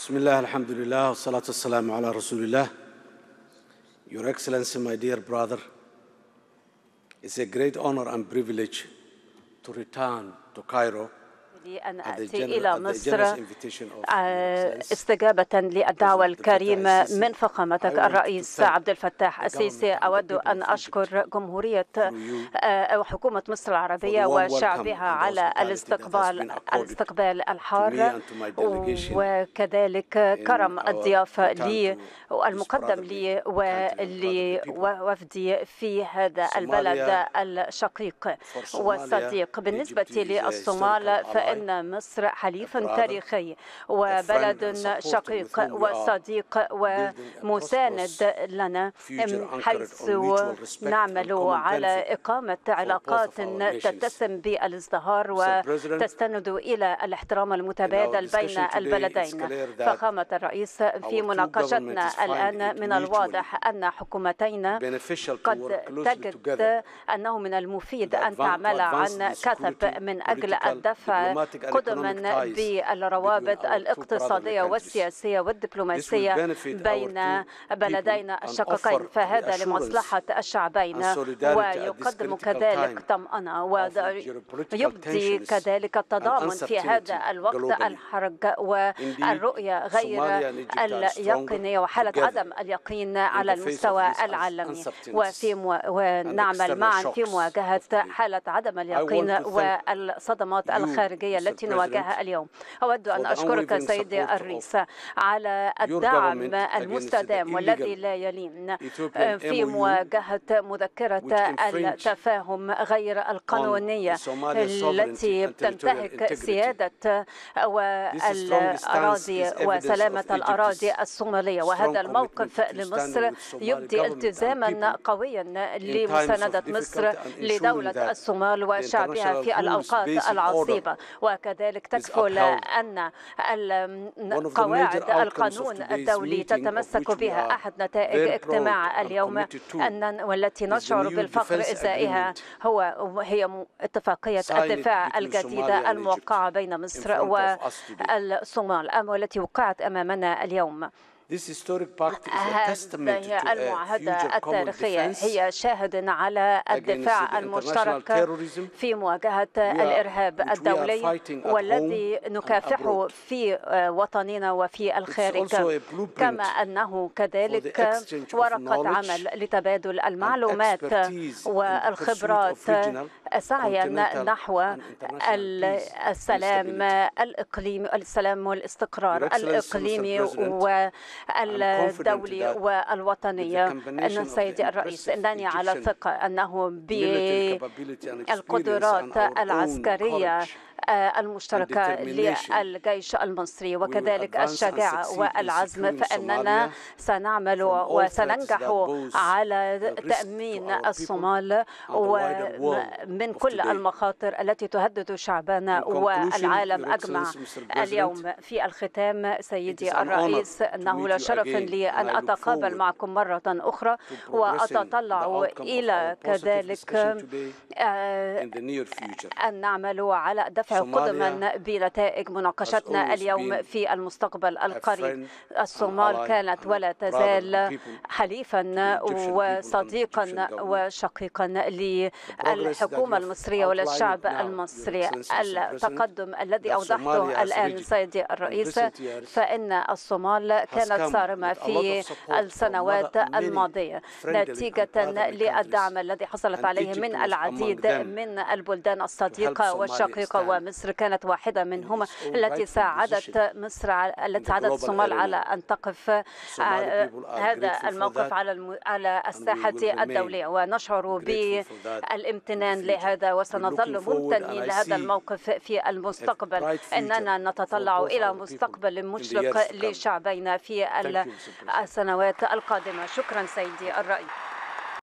بسم الله الحمد لله والصلاة والسلام على رسول الله Your Excellency, my dear brother, it's a great honor and privilege to return to Cairo لي أن أتي إلى مصر آه، استجابة للدعوة الكريمة من فخامتك الرئيس عبد الفتاح السيسي أود أن أشكر جمهورية أو آه، حكومة مصر العربية وشعبها على الاستقبال الاستقبال الحار وكذلك كرم الضيافة لي المقدم لي ولوفدي في هذا البلد الشقيق والصديق بالنسبة للصومال أن مصر حليف تاريخي وبلد شقيق وصديق ومساند لنا حيث نعمل على إقامة علاقات تتسم بالازدهار وتستند إلى الاحترام المتبادل بين البلدين فخامة الرئيس في مناقشتنا الآن من الواضح أن حكومتين قد تجد أنه من المفيد أن تعمل عن كثب من أجل الدفع قدما بالروابط الاقتصادية والسياسية والدبلوماسية بين بلدينا الشقيقين فهذا لمصلحة الشعبين ويقدم كذلك طمأنة ويبدي كذلك التضامن في هذا الوقت الحرج والرؤية غير اليقينية وحالة عدم اليقين على المستوى العالمي وفي مو... ونعمل معا في مواجهة حالة عدم اليقين والصدمات الخارجية التحديات التي نواجهها اليوم أود أن أشكرك سيدي الرئيس على الدعم المستدام والذي لا يلين في مواجهة مذكرة التفاهم غير القانونية التي تنتهك سيادة الأراضي وسلامة الأراضي الصومالية وهذا الموقف لمصر يبدي التزاما قويا لمساندة مصر لدولة الصومال وشعبها في الأوقات العصيبة وكذلك تكفل أن قواعد القانون الدولي تتمسك بها أحد نتائج اجتماع اليوم أن والتي نشعر بالفخر إزائها هو هي اتفاقية الدفاع الجديدة الموقعة بين مصر والصومال والتي وقعت أمامنا اليوم هذه المعاهدة التاريخية هي شاهد على الدفاع المشترك في مواجهة الإرهاب الدولي والذي نكافحه في آه، وطننا وفي الخارج كما أنه كذلك ورقة عمل لتبادل المعلومات والخبرات سعيا نحو السلام الإقليمي السلام والاستقرار الإقليمي و الدولي والوطني أن السيد الرئيس إنني على ثقة أنه بالقدرات العسكرية آه، المشتركة للجيش المصري وكذلك الشجاعة والعزم فإننا سنعمل وسننجح على تأمين الصومال ومن كل المخاطر التي تهدد شعبنا والعالم أجمع اليوم في الختام سيدي الرئيس إنه لشرف لي أن أتقابل معكم مرة أخرى وأتطلع إلى كذلك آه، أن نعمل على دفع قدما بنتائج مناقشتنا اليوم في المستقبل القريب الصومال كانت ولا تزال حليفا وصديقا وشقيقا للحكومة المصرية وللشعب المصري التقدم الذي أوضحته الآن سيدي الرئيس فإن الصومال كانت صارمة في السنوات الماضية نتيجة للدعم الذي حصلت عليه من العديد من البلدان الصديقة والشقيقة ومن مصر كانت واحدة منهما التي ساعدت مصر التي ساعدت الصومال على أن تقف آه، آه، هذا الموقف على على الساحة الدولية ونشعر بالامتنان لهذا وسنظل ممتنين لهذا الموقف في المستقبل إننا نتطلع إلى مستقبل مشرق لشعبينا في السنوات القادمة شكرا سيدي الرئيس